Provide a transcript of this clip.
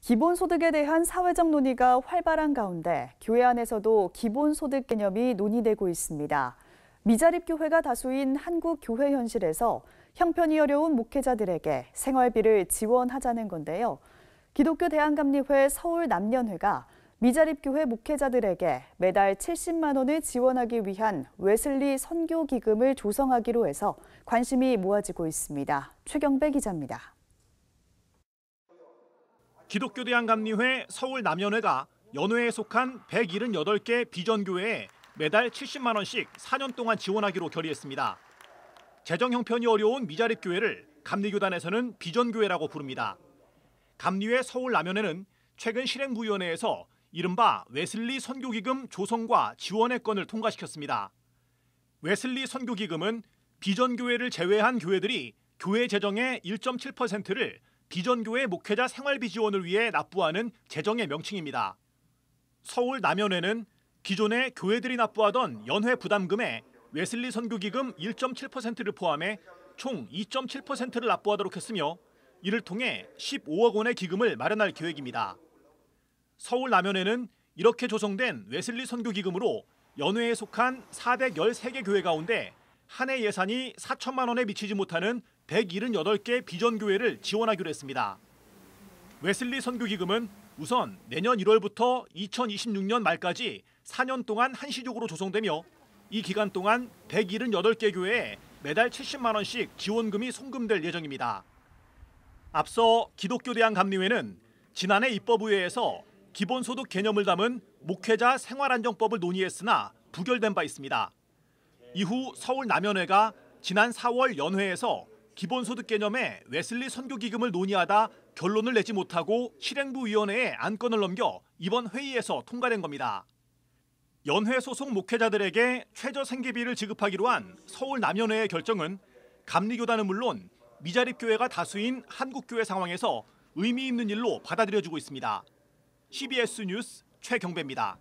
기본소득에 대한 사회적 논의가 활발한 가운데 교회 안에서도 기본소득 개념이 논의되고 있습니다. 미자립 교회가 다수인 한국 교회 현실에서 형편이 어려운 목회자들에게 생활비를 지원하자는 건데요. 기독교 대한감리회 서울 남년회가 미자립 교회 목회자들에게 매달 70만 원을 지원하기 위한 웨슬리 선교 기금을 조성하기로 해서 관심이 모아지고 있습니다. 최경배 기자입니다. 기독교대한감리회 서울 남연회가 연회에 속한 178개 비전교회에 매달 70만 원씩 4년 동안 지원하기로 결의했습니다. 재정 형편이 어려운 미자립 교회를 감리교단에서는 비전교회라고 부릅니다. 감리회 서울 남연회는 최근 실행부위원회에서 이른바 웨슬리 선교기금 조성과 지원의 건을 통과시켰습니다. 웨슬리 선교기금은 비전교회를 제외한 교회들이 교회 재정의 1.7%를 비전교회 목회자 생활비 지원을 위해 납부하는 재정의 명칭입니다. 서울 남연회는 기존의 교회들이 납부하던 연회 부담금에 웨슬리 선교기금 1.7%를 포함해 총 2.7%를 납부하도록 했으며 이를 통해 15억 원의 기금을 마련할 계획입니다. 서울 남연회는 이렇게 조성된 웨슬리 선교기금으로 연회에 속한 413개 교회 가운데 한 해 예산이 4천만 원에 미치지 못하는 178개 비전교회를 지원하기로 했습니다. 웨슬리 선교기금은 우선 내년 1월부터 2026년 말까지 4년 동안 한시적으로 조성되며 이 기간 동안 178개 교회에 매달 70만 원씩 지원금이 송금될 예정입니다. 앞서 기독교대학 감리회는 지난해 입법의회에서 기본소득 개념을 담은 목회자 생활안정법을 논의했으나 부결된 바 있습니다. 이후 서울 남연회가 지난 4월 연회에서 기본소득 개념에 웨슬리 선교 기금을 논의하다 결론을 내지 못하고 실행부 위원회에 안건을 넘겨 이번 회의에서 통과된 겁니다. 연회 소속 목회자들에게 최저 생계비를 지급하기로 한 서울 남연회의 결정은 감리교단은 물론 미자립 교회가 다수인 한국 교회 상황에서 의미 있는 일로 받아들여지고 있습니다. CBS 뉴스 최경배입니다.